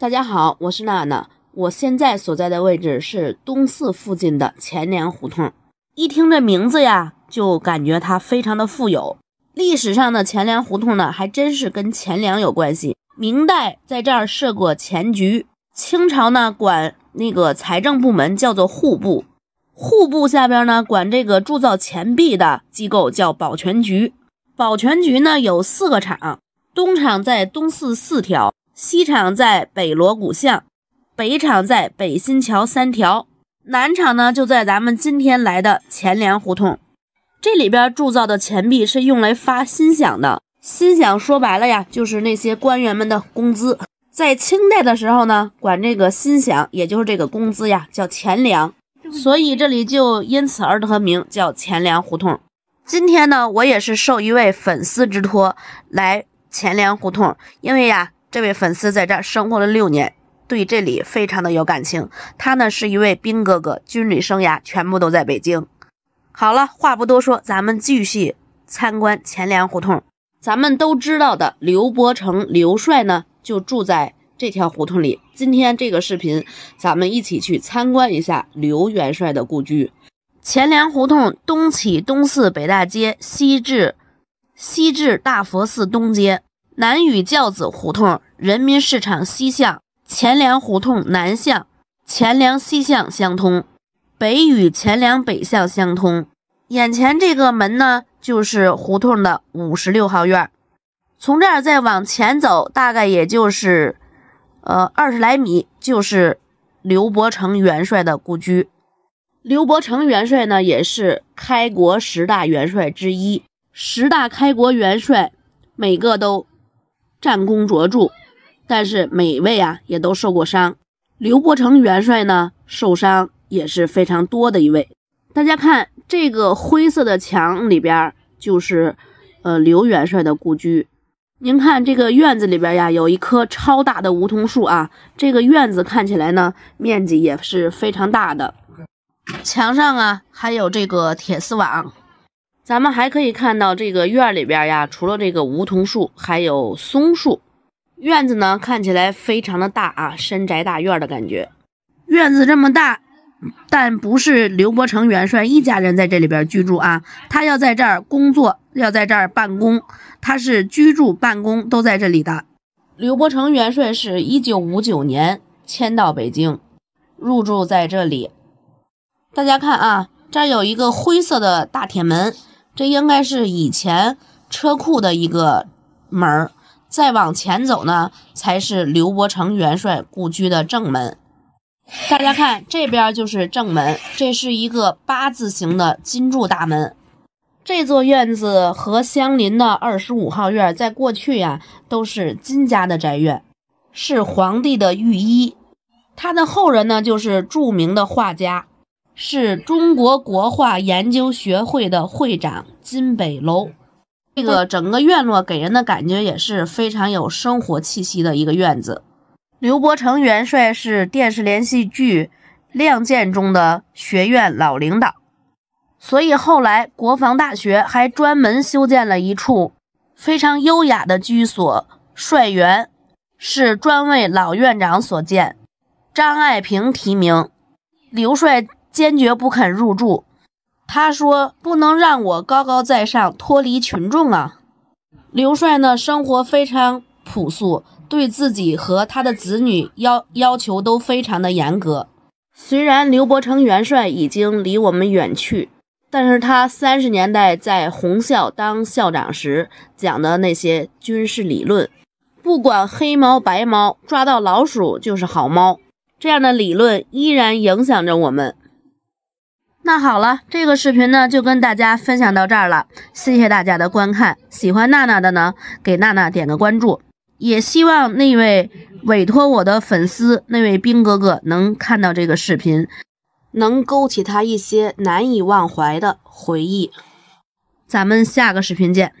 大家好，我是娜娜。我现在所在的位置是东四附近的钱粮胡同。一听这名字呀，就感觉它非常的富有。历史上的钱粮胡同呢，还真是跟钱粮有关系。明代在这儿设过钱局，清朝呢管那个财政部门叫做户部，户部下边呢管这个铸造钱币的机构叫宝泉局。宝泉局呢有四个厂，东厂在东四四条。西厂在北锣鼓巷，北厂在北新桥三条，南厂呢就在咱们今天来的钱粮胡同。这里边铸造的钱币是用来发薪饷的，薪饷说白了呀，就是那些官员们的工资。在清代的时候呢，管这个薪饷，也就是这个工资呀，叫钱粮，所以这里就因此而得名，叫钱粮胡同。今天呢，我也是受一位粉丝之托来钱粮胡同，因为呀。这位粉丝在这生活了六年，对这里非常的有感情。他呢是一位兵哥哥，军旅生涯全部都在北京。好了，话不多说，咱们继续参观前陵胡同。咱们都知道的刘伯承刘帅呢，就住在这条胡同里。今天这个视频，咱们一起去参观一下刘元帅的故居。前陵胡同东起东四北大街，西至西至大佛寺东街。南与教子胡同、人民市场西巷、钱粮胡同南巷、钱粮西巷相通，北与钱粮北巷相通。眼前这个门呢，就是胡同的五十六号院。从这儿再往前走，大概也就是，呃，二十来米，就是刘伯承元帅的故居。刘伯承元帅呢，也是开国十大元帅之一，十大开国元帅，每个都。战功卓著，但是每位啊也都受过伤。刘伯承元帅呢受伤也是非常多的一位。大家看这个灰色的墙里边就是呃刘元帅的故居。您看这个院子里边呀有一棵超大的梧桐树啊，这个院子看起来呢面积也是非常大的。墙上啊还有这个铁丝网。咱们还可以看到这个院里边呀，除了这个梧桐树，还有松树。院子呢看起来非常的大啊，深宅大院的感觉。院子这么大，但不是刘伯承元帅一家人在这里边居住啊，他要在这儿工作，要在这儿办公，他是居住办公都在这里的。刘伯承元帅是一九五九年迁到北京，入住在这里。大家看啊，这儿有一个灰色的大铁门。这应该是以前车库的一个门儿，再往前走呢，才是刘伯承元帅故居的正门。大家看，这边就是正门，这是一个八字形的金柱大门。这座院子和相邻的二十五号院，在过去呀，都是金家的宅院，是皇帝的御医，他的后人呢，就是著名的画家。是中国国画研究学会的会长金北楼，这个整个院落给人的感觉也是非常有生活气息的一个院子。刘伯承元帅是电视连续剧《亮剑》中的学院老领导，所以后来国防大学还专门修建了一处非常优雅的居所帅园，是专为老院长所建。张爱萍提名刘帅。坚决不肯入住。他说：“不能让我高高在上，脱离群众啊！”刘帅呢，生活非常朴素，对自己和他的子女要要求都非常的严格。虽然刘伯承元帅已经离我们远去，但是他三十年代在红校当校长时讲的那些军事理论，不管黑猫白猫，抓到老鼠就是好猫，这样的理论依然影响着我们。那好了，这个视频呢就跟大家分享到这儿了，谢谢大家的观看。喜欢娜娜的呢，给娜娜点个关注。也希望那位委托我的粉丝，那位兵哥哥能看到这个视频，能勾起他一些难以忘怀的回忆。咱们下个视频见。